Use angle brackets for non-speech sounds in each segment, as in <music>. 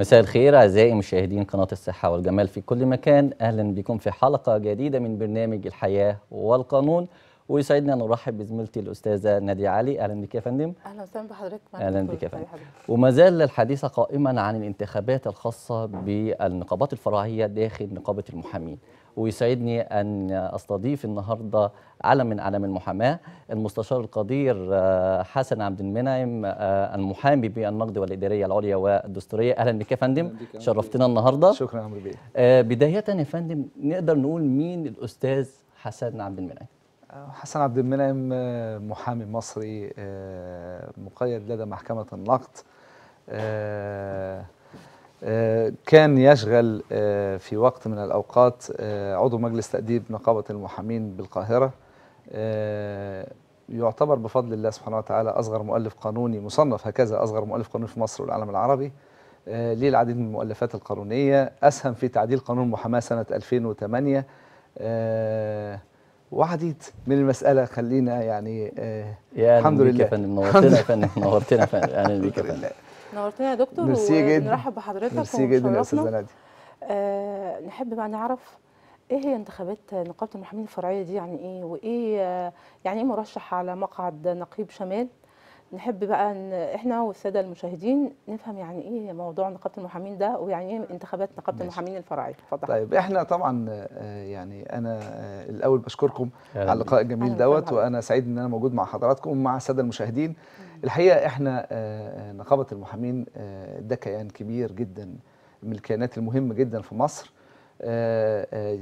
مساء الخير أعزائي مشاهدين قناة الصحة والجمال في كل مكان أهلا بكم في حلقة جديدة من برنامج الحياة والقانون ويسعدنا ان نرحب بزميلتي الاستاذه ناديه علي اهلا بك يا فندم اهلا وسهلا بحضرتك اهلا بك يا فندم وما زال الحديث قائما عن الانتخابات الخاصه بالنقابات الفرعيه داخل نقابه المحامين ويسعدني أن أستضيف النهاردة علم من أعلام المحاماة المستشار القدير آه، حسن عبد المنعم آه، المحامي بالنقد والإدارية العليا والدستورية أهلا بك يا فندم شرفتنا النهاردة شكرا عمرو بيه آه، بداية يا فندم نقدر نقول مين الأستاذ حسن عبد المنعم حسن عبد المنعم محامي مصري مقيد لدى محكمة النقد آه، كان يشغل آه، في وقت من الأوقات آه، عضو مجلس تأديب نقابة المحامين بالقاهرة يعتبر بفضل الله سبحانه وتعالى أصغر مؤلف قانوني مصنف هكذا أصغر مؤلف قانوني في مصر والعالم العربي ليه العديد من المؤلفات القانونية أسهم في تعديل قانون المحاماة سنة 2008 وعديد من المسألة خلينا يعني الحمد لله يا فندم نورتنا يا فندم <laughs> نورتنا فندم أهلا بك فندم نورتنا يا دكتور ميرسي جدا ونرحب بحضرتك ميرسي جدا يا استاذه نادي آه نحب بقى نعرف ايه هي انتخابات نقابه المحامين الفرعيه دي يعني ايه وايه آه، يعني ايه مرشح على مقعد نقيب شمال نحب بقى ان احنا والساده المشاهدين نفهم يعني ايه موضوع نقابه المحامين ده ويعني ايه انتخابات نقابه ماشي. المحامين الفرعيه اتفضل طيب احنا طبعا آه، يعني انا آه، الاول بشكركم على اللقاء الجميل دوت وانا سعيد ان انا موجود مع حضراتكم ومع الساده المشاهدين الحقيقه احنا آه، آه، نقابه المحامين آه، ده كيان كبير جدا من الكيانات المهمه جدا في مصر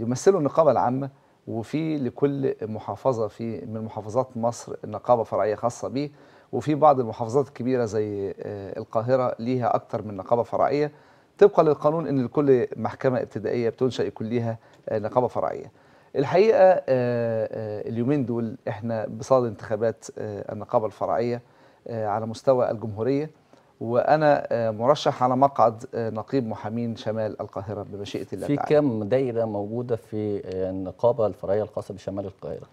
يمثلوا النقابه العامه وفي لكل محافظه في من محافظات مصر نقابه فرعيه خاصه بيه وفي بعض المحافظات الكبيره زي القاهره ليها اكثر من نقابه فرعيه طبقا للقانون ان لكل محكمه ابتدائيه بتنشا يكون ليها نقابه فرعيه. الحقيقه اليومين دول احنا بصاد انتخابات النقابه الفرعيه آه، على مستوى الجمهورية وانا آه، مرشح على مقعد آه، نقيب محامين شمال القاهره بمشيئه الله في كم دايره موجوده في النقابه الفرعيه الخاصه بشمال القاهره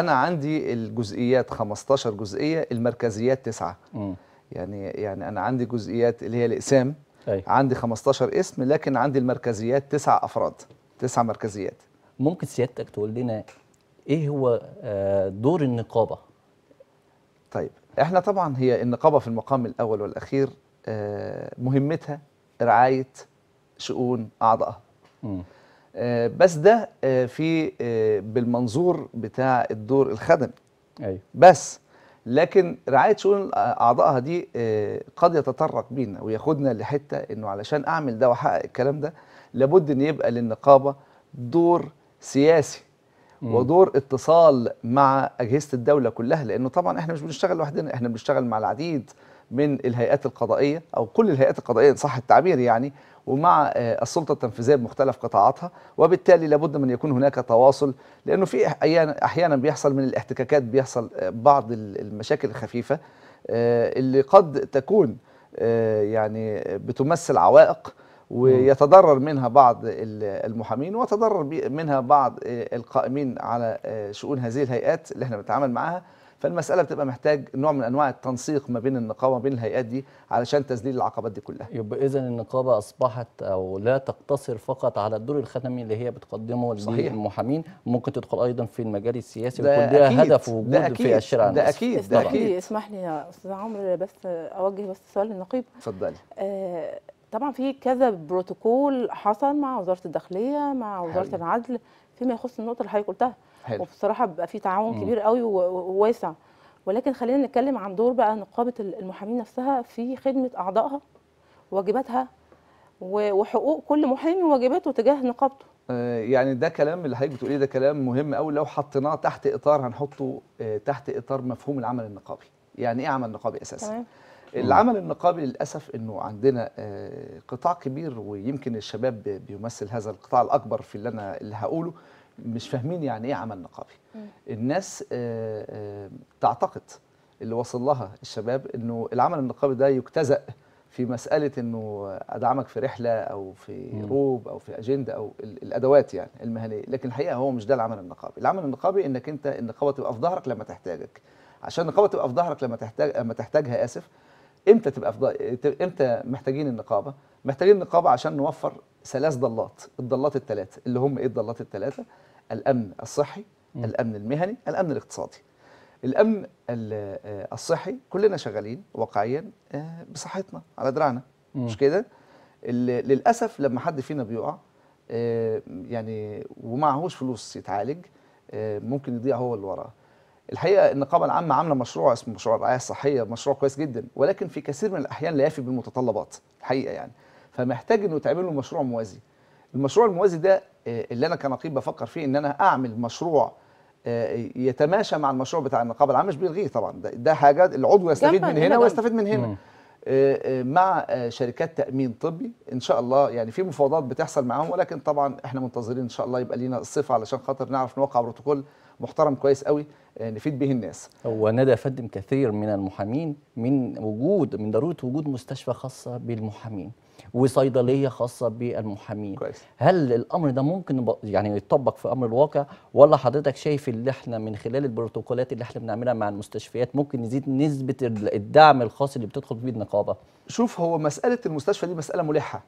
انا عندي الجزئيات 15 جزئيه المركزيات تسعة يعني يعني انا عندي جزئيات اللي هي الاقسام أي. عندي 15 اسم لكن عندي المركزيات تسع افراد تسع مركزيات ممكن سيادتك تقول لنا ايه هو دور النقابه طيب احنا طبعا هي النقابه في المقام الاول والاخير آه، مهمتها رعايه شؤون اعضائها آه، بس ده آه، في بالمنظور بتاع الدور الخدمي أيوة. بس لكن رعايه شؤون اعضائها دي قد يتطرق بينا وياخدنا لحته انه علشان اعمل ده واحقق الكلام ده لابد ان يبقى للنقابه دور سياسي ودور اتصال مع اجهزه الدوله كلها لانه طبعا احنا مش بنشتغل لوحدنا احنا بنشتغل مع العديد من الهيئات القضائيه او كل الهيئات القضائيه صح التعبير يعني ومع آه، السلطه التنفيذيه بمختلف قطاعاتها وبالتالي لابد من يكون هناك تواصل لانه في احيانا احيانا بيحصل من الاحتكاكات بيحصل آه، بعض المشاكل الخفيفه آه، اللي قد تكون يعني بتمثل عوائق ويتضرر منها بعض المحامين وتضرر منها بعض القائمين على آه، شؤون هذه الهيئات اللي احنا بنتعامل معاها فالمساله بتبقى محتاج نوع من انواع التنسيق ما بين النقابه وما بين الهيئات دي علشان تذليل العقبات دي كلها. يبقى اذا النقابه اصبحت او لا تقتصر فقط على الدور الخدمي اللي هي بتقدمه صحيح. للمحامين ممكن تدخل ايضا في المجال السياسي ويكون لها هدف وجود ده أكيد. في الشارع ده اكيد ده اكيد اسمح لي يا استاذ عمرو بس اوجه بس سؤال للنقيب اتفضلي آه طبعا في كذا بروتوكول حصل مع وزاره الداخليه مع وزاره حلو. العدل فيما يخص النقطه اللي حضرتك قلتها وبصراحه بقى في تعاون كبير قوي وواسع ولكن خلينا نتكلم عن دور بقى نقابه المحامين نفسها في خدمه اعضائها واجباتها وحقوق كل محامي وواجباته تجاه نقابته آه، يعني ده كلام اللي حضرتك بتقوليه ده كلام مهم قوي لو حطيناه تحت اطار هنحطه آه، تحت اطار مفهوم العمل النقابي يعني ايه عمل نقابي اساسا تمام. العمل النقابي للاسف انه عندنا آه، قطاع كبير ويمكن الشباب بيمثل هذا القطاع الاكبر في اللي انا اللي هقوله مش فاهمين يعني ايه عمل نقابي الناس آه، آه، تعتقد اللي وصل لها الشباب انه العمل النقابي ده يجتزأ في مساله انه ادعمك في رحله او في روب او في اجنده او الادوات يعني المهنيه لكن الحقيقه هو مش ده العمل النقابي العمل النقابي انك انت النقابه تبقى في ظهرك لما تحتاجك عشان النقابه تبقى في ظهرك لما تحتاج لما تحتاجها اسف امتى تبقى في امتى محتاجين النقابه محتاجين النقابه عشان نوفر ثلاث ضلات الضلات الثلاثه اللي هم ايه الضلات الثلاثه الامن الصحي م. الامن المهني الامن الاقتصادي الامن آه، الصحي كلنا شغالين واقعيا آه، بصحتنا على دراعنا مش كده للاسف لما حد فينا بيقع آه، يعني ومعهوش فلوس يتعالج ممكن يضيع هو اللي وراه الحقيقه النقابه العامه عامله مشروع اسمه مشروع الرعايه الصحيه مشروع كويس جدا ولكن في كثير من الاحيان لا يفي بالمتطلبات الحقيقه يعني فمحتاج انه يتعمل له مشروع موازي المشروع الموازي ده آه، اللي انا كنقيب بفكر فيه ان انا اعمل مشروع آه، يتماشى مع المشروع بتاع النقابه العامه مش بيلغيه طبعا ده, ده حاجه العضو يستفيد من هنا ويستفيد من هنا آه، مع شركات تامين طبي ان شاء الله يعني في مفاوضات بتحصل معاهم ولكن طبعا احنا منتظرين ان شاء الله يبقى لينا الصفه علشان خاطر نعرف نوقع بروتوكول محترم كويس قوي آه، نفيد به الناس هو ندى فدم كثير من المحامين من وجود من ضروره وجود مستشفى خاصه بالمحامين وصيدليه خاصه بالمحامين كويس. هل الامر ده ممكن يعني يتطبق في امر الواقع ولا حضرتك شايف اللي احنا من خلال البروتوكولات اللي احنا بنعملها مع المستشفيات ممكن نزيد نسبه الدعم الخاص اللي بتدخل فيه النقابه شوف هو مساله المستشفى دي مساله ملحه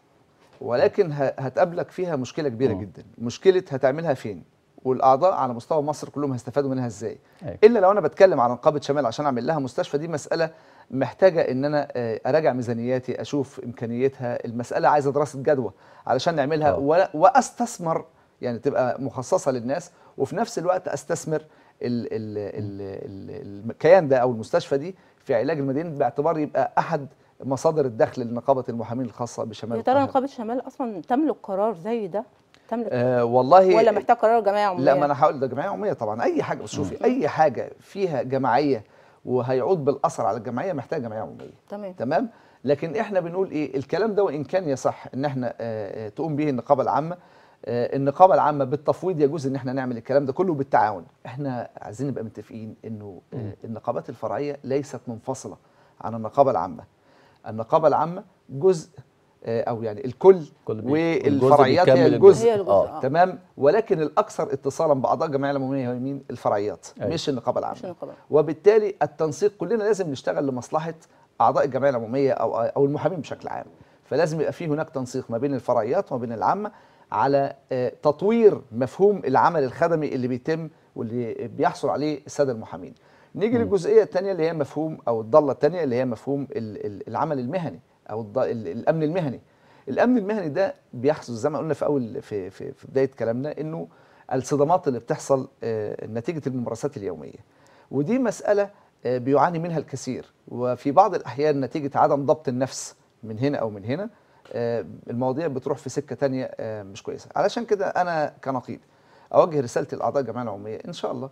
ولكن هتقابلك فيها مشكله كبيره م. جدا مشكله هتعملها فين والاعضاء على مستوى مصر كلهم هيستفادوا منها ازاي أيوة. الا لو انا بتكلم على نقابه شمال عشان اعمل لها مستشفى دي مساله محتاجه ان انا آه، اراجع ميزانياتي اشوف امكانيتها المساله عايزه دراسه جدوى علشان نعملها أوه. واستثمر يعني تبقى مخصصه للناس وفي نفس الوقت استثمر ال ال ال الكيان ده او المستشفى دي في علاج المدينه باعتبار يبقى احد مصادر الدخل لنقابه المحامين الخاصه بشمال يا ترى نقابه شمال اصلا تملك قرار زي ده تملك آه والله ولا محتاج قرار جمعيه عموميه لا ما انا هقول ده جمعيه عموميه طبعا اي حاجه بس شوفي اي حاجه فيها جماعيه وهيعود بالاثر على الجمعيه محتاجه جمعيه عموميه تمام تمام لكن احنا بنقول ايه الكلام ده وان كان يصح ان احنا آه, آه، تقوم به النقابه العامه آه النقابه العامه بالتفويض يجوز ان احنا نعمل الكلام ده كله بالتعاون احنا عايزين نبقى متفقين انه آه النقابات الفرعيه ليست منفصله عن النقابه العامه النقابه العامه جزء آه، او يعني الكل والفرعيات هي الجزء, هي الجزء. آه،, آه. تمام ولكن الاكثر اتصالا بأعضاء الجمعيه العموميه هي مين الفرعيات أي. أيوة. مش النقابه العامه وبالتالي التنسيق كلنا لازم نشتغل لمصلحه اعضاء الجمعيه العموميه او او المحامين بشكل عام فلازم يبقى في هناك تنسيق ما بين الفرعيات وما بين العامه على آه، تطوير مفهوم العمل الخدمي اللي بيتم واللي بيحصل عليه الساده المحامين نيجي للجزئيه الثانيه اللي هي مفهوم او الضله الثانيه اللي هي مفهوم العمل المهني او الامن المهني الامن المهني ده بيحصل زي ما قلنا في اول في في, في بدايه كلامنا انه الصدمات اللي بتحصل آه، نتيجه الممارسات اليوميه ودي مساله آه، بيعاني منها الكثير وفي بعض الاحيان نتيجه عدم ضبط النفس من هنا او من هنا آه، المواضيع بتروح في سكه تانية مش كويسه علشان كده انا كنقيب اوجه رساله لاعضاء الجمعيه العموميه ان شاء الله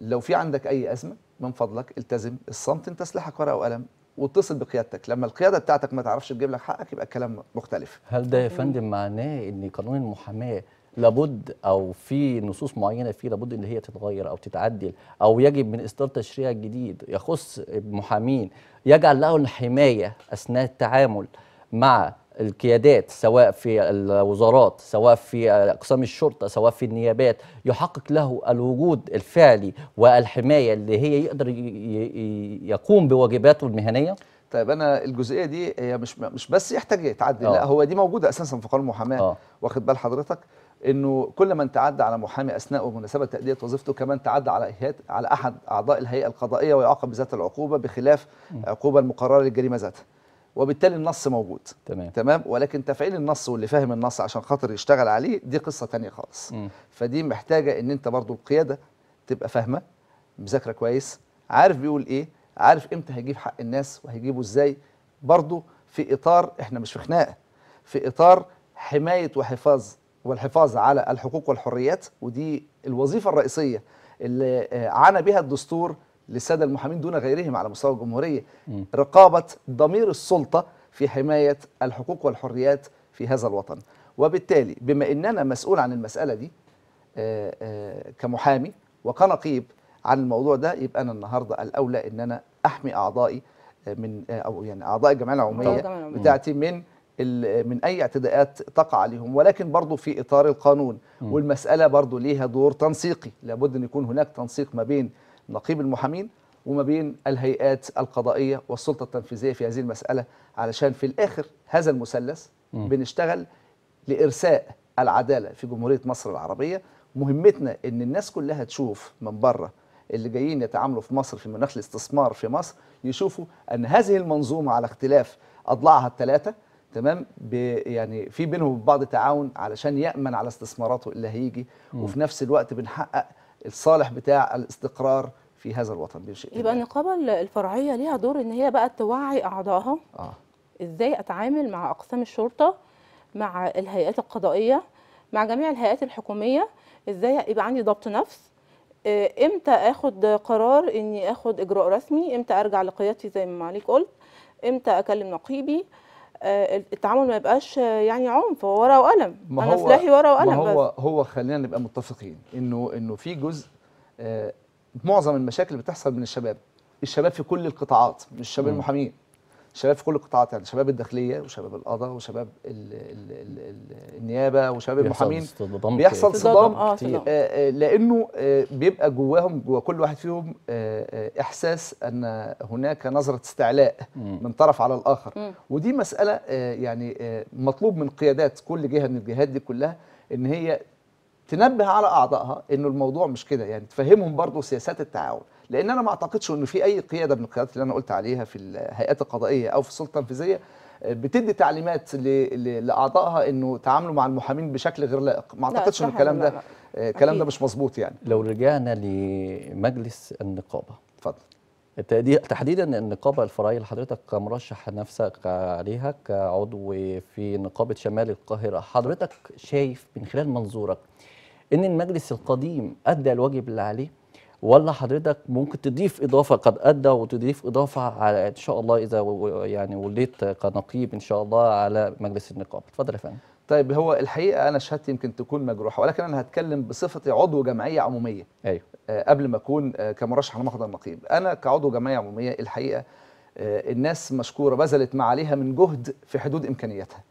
لو في عندك اي ازمه من فضلك التزم الصمت انت سلاحك ورقه وقلم واتصل بقيادتك لما القياده بتاعتك ما تعرفش تجيب لك حقك يبقى الكلام مختلف هل ده يا فندم معناه ان قانون المحاماه لابد او في نصوص معينه فيه لابد ان هي تتغير او تتعدل او يجب من اصدار تشريع جديد يخص المحامين يجعل لهم الحمايه اثناء التعامل مع القيادات سواء في الوزارات سواء في اقسام الشرطه سواء في النيابات يحقق له الوجود الفعلي والحمايه اللي هي يقدر يقوم بواجباته المهنيه طيب انا الجزئيه دي هي مش مش بس يحتاج يتعدل لا آه. هو دي موجوده اساسا في قانون المحاماه آه. واخد بال حضرتك انه كل من تعدى على محامي اثناء ومناسبه تاديه وظيفته كمان تعدى على على احد اعضاء الهيئه القضائيه ويعاقب بذات العقوبه بخلاف عقوبه المقرره للجريمه ذاتها وبالتالي النص موجود تمام تمام ولكن تفعيل النص واللي فاهم النص عشان خاطر يشتغل عليه دي قصه تانية خالص م. فدي محتاجه ان انت برضو القياده تبقى فاهمه مذاكره كويس عارف بيقول ايه عارف امتى هيجيب حق الناس وهيجيبه ازاي برضو في اطار احنا مش في خناقه في اطار حمايه وحفاظ والحفاظ على الحقوق والحريات ودي الوظيفه الرئيسيه اللي آه، عانى بها الدستور للساده المحامين دون غيرهم على مستوى الجمهوريه رقابه ضمير السلطه في حمايه الحقوق والحريات في هذا الوطن وبالتالي بما اننا مسؤول عن المساله دي آه، آه، كمحامي وكنقيب عن الموضوع ده يبقى انا النهارده الاولى ان انا احمي اعضائي آه، من او يعني اعضاء الجمعيه العموميه بتاعتي من من اي اعتداءات تقع عليهم ولكن برضه في اطار القانون والمساله برضه ليها دور تنسيقي لابد ان يكون هناك تنسيق ما بين نقيب المحامين وما بين الهيئات القضائية والسلطة التنفيذية في هذه المسألة علشان في الآخر هذا المثلث بنشتغل لإرساء العدالة في جمهورية مصر العربية مهمتنا ان الناس كلها تشوف من بره اللي جايين يتعاملوا في مصر في مناخ الاستثمار في مصر يشوفوا ان هذه المنظومه على اختلاف اضلاعها الثلاثه تمام يعني في بينهم بعض تعاون علشان يامن على استثماراته اللي هيجي وفي نفس الوقت بنحقق الصالح بتاع الاستقرار في هذا الوطن بشيء يبقى النقابه الفرعيه ليها دور ان هي بقى توعي اعضائها آه. ازاي اتعامل مع اقسام الشرطه مع الهيئات القضائيه مع جميع الهيئات الحكوميه ازاي يبقى عندي ضبط نفس آه، امتى اخد قرار اني اخد اجراء رسمي امتى ارجع لقيادتي زي ما عليك قلت امتى اكلم نقيبي آه، التعامل ما يبقاش آه، يعني عنف هو ورقه وقلم انا سلاحي ورقه وقلم هو بس. هو خلينا نبقى متفقين انه انه في جزء آه، معظم المشاكل بتحصل من الشباب الشباب في كل القطاعات مش شباب المحامين شباب في كل القطاعات يعني شباب الداخليه وشباب القضاء وشباب الـ الـ الـ الـ النيابه وشباب المحامين بيحصل صدام بيحصل آه، صدام كتير. آه،, آه لانه آه بيبقى جواهم جوا كل واحد فيهم آه, آه، احساس ان هناك نظره استعلاء من طرف على الاخر ودي مساله آه يعني آه مطلوب من قيادات كل جهه من الجهات دي كلها ان هي تنبه على اعضائها انه الموضوع مش كده يعني تفهمهم برضه سياسات التعاون لان انا ما اعتقدش انه في اي قياده من القيادات اللي انا قلت عليها في الهيئات القضائيه او في السلطه التنفيذيه آه، بتدي تعليمات لاعضائها انه تعاملوا مع المحامين بشكل غير لائق ما اعتقدش ان آه، الكلام ده الكلام ده مش مظبوط يعني لو رجعنا لمجلس النقابه اتفضل تحديدا النقابه الفرعيه اللي حضرتك مرشح نفسك عليها كعضو في نقابه شمال القاهره حضرتك شايف من خلال منظورك ان المجلس القديم ادى الواجب اللي عليه ولا حضرتك ممكن تضيف اضافه قد ادى وتضيف اضافه على ان شاء الله اذا يعني وليت كنقيب ان شاء الله على مجلس النقابه اتفضل يا فندم طيب هو الحقيقه انا شهادتي يمكن تكون مجروحه ولكن انا هتكلم بصفتي عضو جمعيه عموميه ايوه آه، قبل ما اكون آه، كمرشح لمحضر النقيب انا كعضو جمعيه عموميه الحقيقه آه، الناس مشكوره بذلت ما عليها من جهد في حدود امكانياتها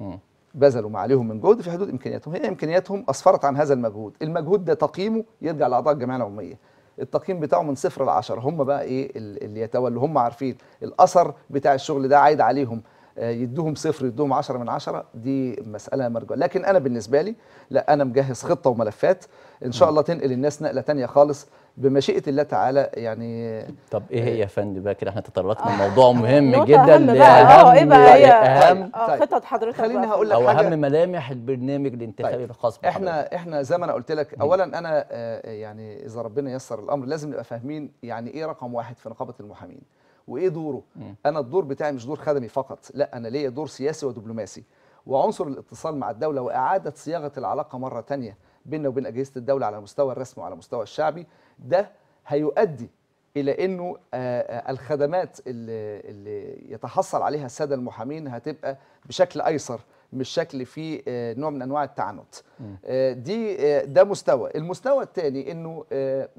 م. بذلوا ما عليهم من جهد في حدود امكانياتهم هي امكانياتهم اسفرت عن هذا المجهود المجهود ده تقييمه يرجع لاعضاء الجمعيه العموميه التقييم بتاعه من صفر ل 10 هم بقى ايه اللي يتولوا هم عارفين الاثر بتاع الشغل ده عايد عليهم آه، يدوهم صفر يدوهم 10 من 10 دي مساله مرجوه لكن انا بالنسبه لي لا انا مجهز خطه وملفات ان شاء الله تنقل الناس نقله ثانيه خالص بمشيئه الله تعالى يعني طب ايه هي يا آه، فندم بقى كده احنا تطرقنا آه. لموضوع مهم جدا اهم اه ايه بقى هي اهم طيب، طيب. خطط حضرتك خليني هقول لك او حاجة اهم ملامح البرنامج الانتخابي طيب. الخاص بحضرتك احنا احنا زي ما انا قلت لك اولا انا يعني اذا ربنا يسر الامر لازم نبقى فاهمين يعني ايه رقم واحد في نقابه المحامين وايه دوره مم. انا الدور بتاعي مش دور خدمي فقط لا انا ليا دور سياسي ودبلوماسي وعنصر الاتصال مع الدوله واعاده صياغه العلاقه مره ثانيه بيننا وبين اجهزه الدوله على المستوى الرسمي وعلى المستوى الشعبي ده هيؤدي الى انه آه، آه، الخدمات اللي, اللي يتحصل عليها الساده المحامين هتبقى بشكل ايسر مش شكل فيه آه، نوع من انواع التعنت دي ده مستوى المستوى الثاني انه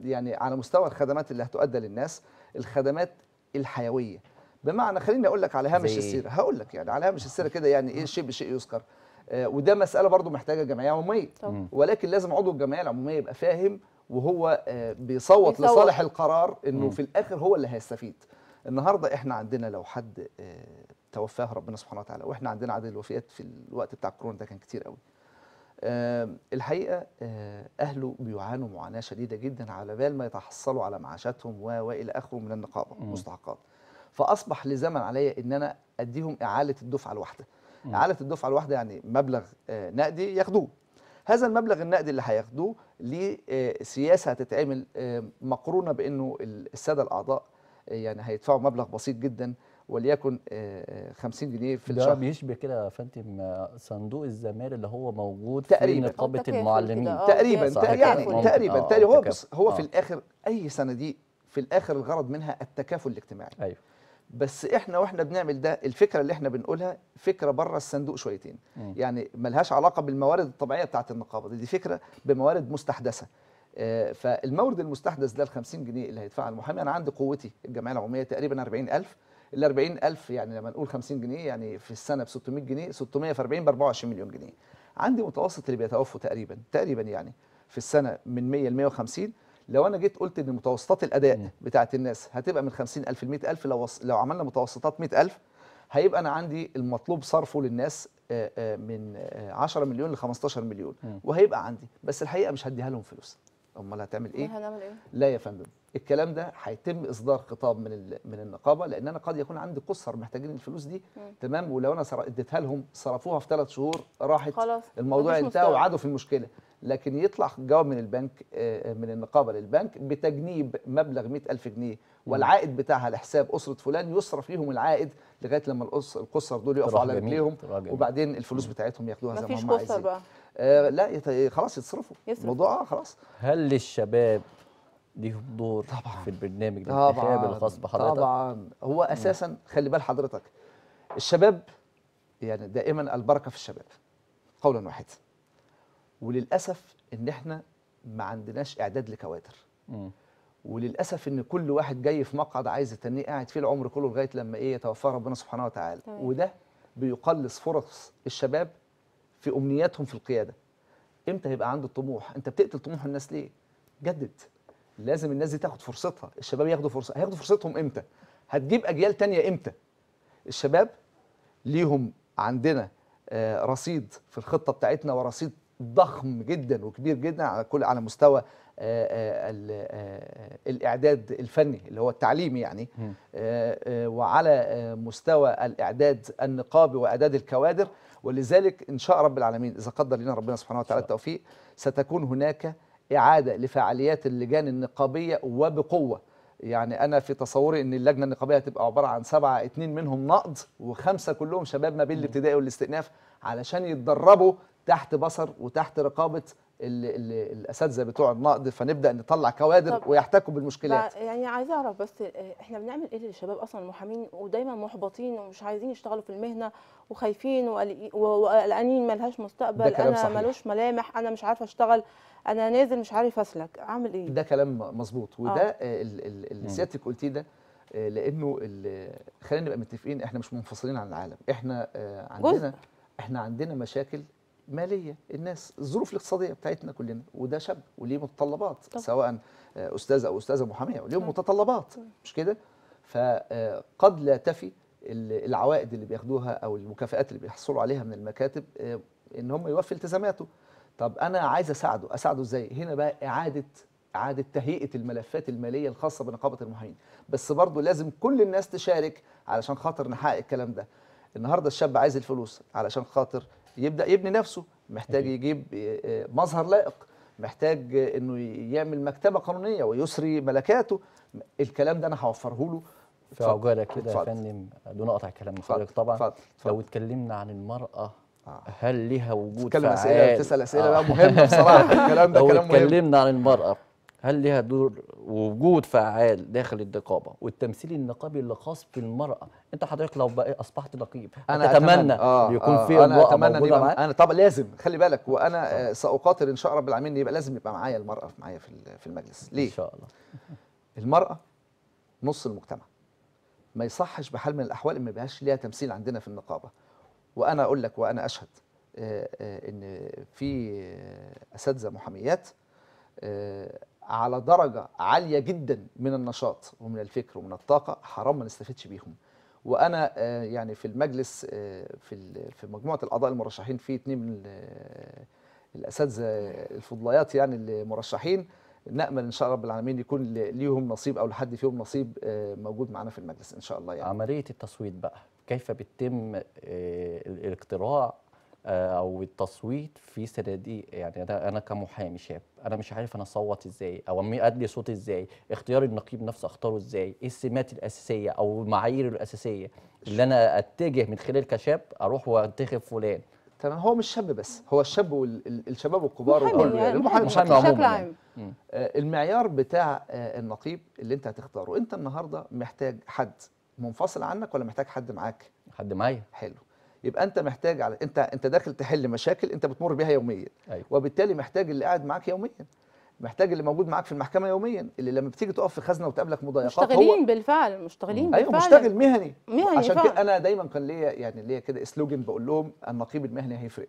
يعني على مستوى الخدمات اللي هتؤدى للناس الخدمات الحيويه بمعنى خليني اقول لك على هامش إيه؟ السيره هقول لك يعني على هامش السيره كده يعني ايه شيء بشيء يذكر آه وده مساله برضو محتاجه جمعيه عموميه ولكن لازم عضو الجمعيه العموميه يبقى فاهم وهو آه بيصوت, لصالح القرار انه في الاخر هو اللي هيستفيد النهارده احنا عندنا لو حد آه توفاه ربنا سبحانه وتعالى واحنا عندنا عدد الوفيات في الوقت بتاع الكورونا ده كان كتير قوي آه، الحقيقه آه، اهله بيعانوا معاناه شديده جدا على بال ما يتحصلوا على معاشاتهم والى اخره من النقابه مستحقات فاصبح لزمن عليا ان انا اديهم اعاله الدفعه الواحده اعاله الدفعه الواحده يعني مبلغ آه، نقدي ياخدوه هذا المبلغ النقدي اللي هياخدوه ليه سياسه هتتعمل مقرونه بانه الساده الاعضاء يعني هيدفعوا مبلغ بسيط جدا وليكن 50 آه، آه، جنيه في الشهر ده بيشبه كده يا فندم آه، صندوق الزمال اللي هو موجود تقريبا في نقابه المعلمين تقريبا يعني تقريبا تقريبا هو بس هو في الاخر اي صناديق في الاخر الغرض منها التكافل الاجتماعي ايوه بس احنا واحنا بنعمل ده الفكره اللي احنا بنقولها فكره بره الصندوق شويتين م. يعني ملهاش علاقه بالموارد الطبيعيه بتاعه النقابه دي فكره بموارد مستحدثه آه، فالمورد المستحدث ده ال 50 جنيه اللي هيدفعها المحامي انا عندي قوتي الجمعيه العموميه تقريبا 40000 ال 40000 يعني لما نقول 50 جنيه يعني في السنه ب 600 جنيه 600 في 40 ب 24 مليون جنيه عندي متوسط اللي بيتوفوا تقريبا تقريبا يعني في السنه من 100 ل 150 لو انا جيت قلت ان متوسطات الاداء بتاعه الناس هتبقى من 50000 ل 100000 لو لو عملنا متوسطات 100000 هيبقى انا عندي المطلوب صرفه للناس آه، آه، من 10 مليون ل 15 مليون وهيبقى عندي بس الحقيقه مش هديها لهم فلوس امال هتعمل ايه هنعمل ايه لا يا فندم الكلام ده هيتم اصدار خطاب من من النقابه لان انا قد يكون عندي قصر محتاجين الفلوس دي مم. تمام ولو انا اديتها لهم صرفوها في ثلاث شهور راحت خلاص. الموضوع انتهى وعادوا في المشكله لكن يطلع جواب من البنك آه، من النقابه للبنك بتجنيب مبلغ 100000 جنيه والعائد بتاعها لحساب اسره فلان يصرف ليهم العائد لغايه لما القصر دول يقفوا على رجليهم وبعدين الفلوس بتاعتهم ياخدوها زي ما هم عايزين بقى. آه، لا يت... خلاص يتصرفوا الموضوع آه، خلاص هل للشباب ليهم دور طبعا في البرنامج ده طبعا الخاص بحضرتك طبعا هو اساسا خلي بال حضرتك الشباب يعني دائما البركه في الشباب قولا واحدا وللاسف ان احنا ما عندناش اعداد لكوادر وللاسف ان كل واحد جاي في مقعد عايز يتنيه قاعد فيه العمر كله لغايه لما ايه يتوفاه ربنا سبحانه وتعالى طيب. وده بيقلص فرص الشباب في امنياتهم في القياده امتى هيبقى عنده الطموح انت بتقتل طموح الناس ليه جدد لازم الناس دي تاخد فرصتها الشباب ياخدوا فرصه هياخدوا فرصتهم امتى هتجيب اجيال تانية امتى الشباب ليهم عندنا آه، رصيد في الخطه بتاعتنا ورصيد ضخم جدا وكبير جدا على كل على مستوى آه، آه، آه، الاعداد الفني اللي هو التعليمي يعني وعلى مستوى الاعداد النقابي واعداد الكوادر ولذلك ان شاء رب العالمين اذا قدر لنا ربنا سبحانه وتعالى التوفيق ستكون هناك اعاده لفعاليات اللجان النقابيه وبقوه يعني انا في تصوري ان اللجنه النقابيه هتبقى عباره عن سبعه اثنين منهم نقد وخمسه كلهم شباب ما بين الابتدائي والاستئناف علشان يتدربوا تحت بصر وتحت رقابه الاساتذه بتوع النقد فنبدا نطلع كوادر ويحتكوا بالمشكلات يعني عايزه اعرف بس آه، احنا بنعمل ايه للشباب اصلا المحامين ودايما محبطين ومش عايزين يشتغلوا في المهنه وخايفين وقلقانين ملهاش مستقبل انا صحيح. ملوش ملامح انا مش عارفه اشتغل انا نازل مش عارف اسلك اعمل ايه ده كلام مظبوط آه. وده آه. اللي سيادتك قلتيه ده آه، لانه خلينا نبقى متفقين احنا مش منفصلين عن العالم احنا عندنا جزء. احنا عندنا مشاكل ماليه الناس الظروف الاقتصاديه بتاعتنا كلنا وده شاب وليه متطلبات طبعا. سواء آه، استاذه او استاذه محاميه وليهم متطلبات مش كده فقد آه، لا تفي العوائد اللي بياخدوها او المكافئات اللي بيحصلوا عليها من المكاتب آه، ان هم يوفي التزاماته طب انا عايز اساعده اساعده ازاي هنا بقى اعاده اعاده تهيئه الملفات الماليه الخاصه بنقابه المحامين بس برضو لازم كل الناس تشارك علشان خاطر نحقق الكلام ده النهارده الشاب عايز الفلوس علشان خاطر يبدا يبني نفسه محتاج يجيب آه، آه، مظهر لائق محتاج انه يعمل مكتبه قانونيه ويسري ملكاته الكلام ده انا هوفره له في عجاله كده يا فندم دون قطع كلام حضرتك طبعا فضل. فضل. لو اتكلمنا عن المراه آه. هل ليها وجود فعال؟ تسال اسئله بقى مهمه بصراحه الكلام ده كلام مهم لو اتكلمنا عن المراه هل لها دور وجود فعال داخل النقابه والتمثيل النقابي اللي خاص بالمراه انت حضرتك لو بقى اصبحت نقيب انا اتمنى, أتمنى آه يكون آه في انا اتمنى ان يبقى انا طب لازم خلي بالك وانا آه ساقاتل ان شاء رب العالمين يبقى لازم يبقى معايا المراه معايا في في المجلس ليه ان شاء الله <laughs> المراه نص المجتمع ما يصحش بحال من الاحوال ما يبقاش ليها تمثيل عندنا في النقابه وانا اقول لك وانا اشهد آه، آه، ان في اساتذه محاميات آه، على درجه عاليه جدا من النشاط ومن الفكر ومن الطاقه حرام ما نستفدش بيهم وانا آه، يعني في المجلس آه، في في مجموعه الأعضاء المرشحين في اثنين من آه، الاساتذه الفضليات يعني المرشحين نامل ان شاء الله رب العالمين يكون ليهم نصيب او لحد فيهم نصيب موجود معانا في المجلس ان شاء الله يعني عمليه التصويت بقى كيف بتتم الاقتراع آه، او التصويت في صناديق يعني انا انا كمحامي شاب انا مش عارف انا اصوت ازاي او ادلي صوتي ازاي اختيار النقيب نفسه اختاره ازاي ايه السمات الاساسيه او المعايير الاساسيه اللي انا اتجه من خلال كشاب اروح وانتخب فلان تمام هو مش شاب بس هو الشاب والشباب والكبار وكله يعني المحامي بشكل عام يعني. آه، المعيار بتاع آه، النقيب اللي انت هتختاره انت النهارده محتاج حد منفصل عنك ولا محتاج حد معاك حد معايا حلو يبقى انت محتاج على انت انت داخل تحل مشاكل انت بتمر بيها يوميا أيوة. وبالتالي محتاج اللي قاعد معاك يوميا محتاج اللي موجود معاك في المحكمه يوميا اللي لما بتيجي تقف في خزنه وتقابلك مضايقات مشتغلين هو بالفعل مشتغلين أيوة، بالفعل ايوه مشتغل مهني مهني عشان كده انا دايما كان ليا يعني ليا كده سلوجن بقول لهم النقيب المهني هيفرق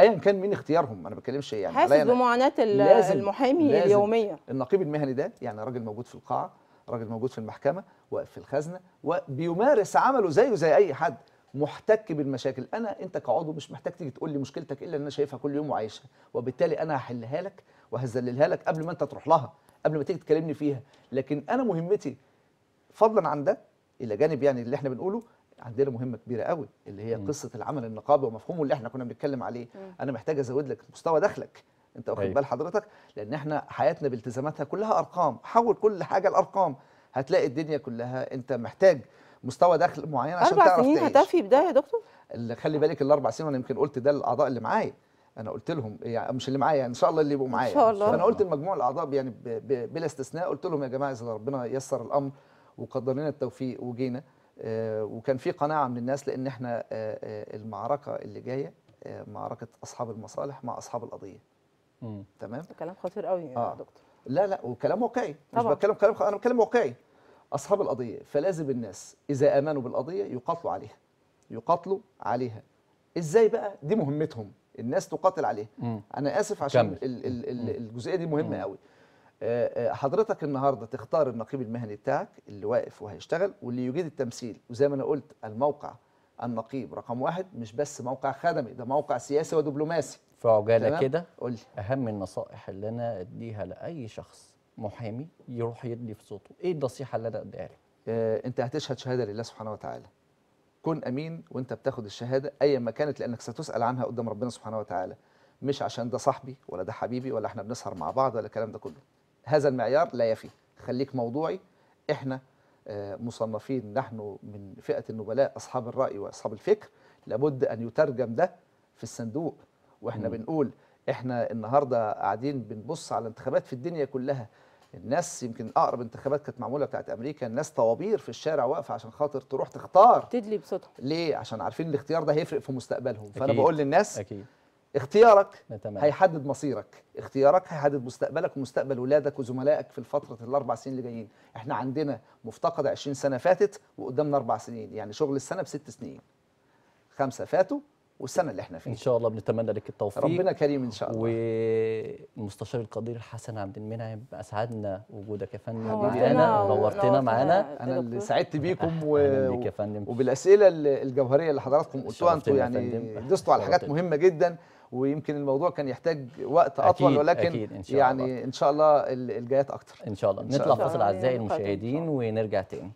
ايا كان مين اختيارهم انا ما بتكلمش يعني حاسس بمعاناه المحامي لازم اليوميه النقيب المهني ده يعني راجل موجود في القاعه راجل موجود في المحكمه واقف في الخزنه وبيمارس عمله زيه زي اي حد محتك بالمشاكل انا انت كعضو مش محتاج تيجي تقول لي مشكلتك الا ان انا شايفها كل يوم وعايشها وبالتالي انا هحلها لك وهذللها لك قبل ما انت تروح لها قبل ما تيجي تكلمني فيها لكن انا مهمتي فضلا عن ده الى جانب يعني اللي احنا بنقوله عندنا مهمه كبيره قوي اللي هي م. قصه العمل النقابي ومفهومه اللي احنا كنا بنتكلم عليه م. انا محتاج ازود لك مستوى دخلك انت واخد أيوه. بال حضرتك لان احنا حياتنا بالتزاماتها كلها ارقام حول كل حاجه لارقام هتلاقي الدنيا كلها انت محتاج مستوى دخل معين عشان أربع تعرف سنين هتفي بدايه يا دكتور اللي خلي بالك الاربع سنين وانا يمكن قلت ده للاعضاء اللي معايا انا قلت لهم يعني مش اللي معايا يعني ان شاء الله اللي يبقوا معايا ان شاء الله فانا قلت لمجموع الاعضاء يعني بلا استثناء قلت لهم يا جماعه اذا ربنا يسر الامر وقدر لنا التوفيق وجينا آه، وكان في قناعه من الناس لان احنا آه، آه، المعركه اللي جايه معركه اصحاب المصالح مع اصحاب القضيه مم. تمام كلام خطير قوي يا آه. دكتور لا لا وكلام واقعي مش بتكلم كلام انا بتكلم واقعي أصحاب القضية فلازم الناس إذا آمنوا بالقضية يقاتلوا عليها يقاتلوا عليها إزاي بقى دي مهمتهم الناس تقاتل عليها مم. أنا آسف عشان ال ال ال الجزئية دي مهمة قوي آه، آه، حضرتك النهارده تختار النقيب المهني بتاعك اللي واقف وهيشتغل واللي يجيد التمثيل وزي ما انا قلت الموقع النقيب رقم واحد مش بس موقع خدمي ده موقع سياسي ودبلوماسي في عجاله كده اهم النصائح اللي انا اديها لاي شخص محامي يروح يدي في صوته ايه النصيحه اللي انا اديها لك آه، انت هتشهد شهاده لله سبحانه وتعالى كن امين وانت بتاخد الشهاده ايا ما كانت لانك ستسال عنها قدام ربنا سبحانه وتعالى مش عشان ده صاحبي ولا ده حبيبي ولا احنا بنسهر مع بعض ولا الكلام ده كله هذا المعيار لا يفي خليك موضوعي احنا آه، مصنفين نحن من فئه النبلاء اصحاب الراي واصحاب الفكر لابد ان يترجم ده في الصندوق واحنا م. بنقول احنا النهارده قاعدين بنبص على انتخابات في الدنيا كلها الناس يمكن اقرب انتخابات كانت معموله بتاعت امريكا الناس طوابير في الشارع واقفه عشان خاطر تروح تختار تدلي بصوتها ليه عشان عارفين الاختيار ده هيفرق في مستقبلهم أكيد. فانا بقول للناس أكيد. اختيارك نتمنى. هيحدد مصيرك اختيارك هيحدد مستقبلك ومستقبل ولادك وزملائك في الفترة الاربع سنين اللي جايين احنا عندنا مفتقد 20 سنة فاتت وقدامنا اربع سنين يعني شغل السنة بست سنين خمسة فاتوا والسنه اللي احنا فيها ان شاء الله بنتمنى لك التوفيق ربنا كريم ان شاء الله والمستشار القدير حسن عبد المنعم اسعدنا وجودك يا فندم معانا نورتنا معانا انا اللي سعدت بيكم و... يا فندم وبالاسئله الجوهريه اللي حضراتكم قلتوها انتوا يعني دستوا على حاجات مهمه جدا ويمكن الموضوع كان يحتاج وقت اطول أكيد ولكن أكيد إن شاء يعني الله. ان شاء الله الجايات اكتر ان شاء الله نطلع فاصل اعزائي المشاهدين ونرجع تاني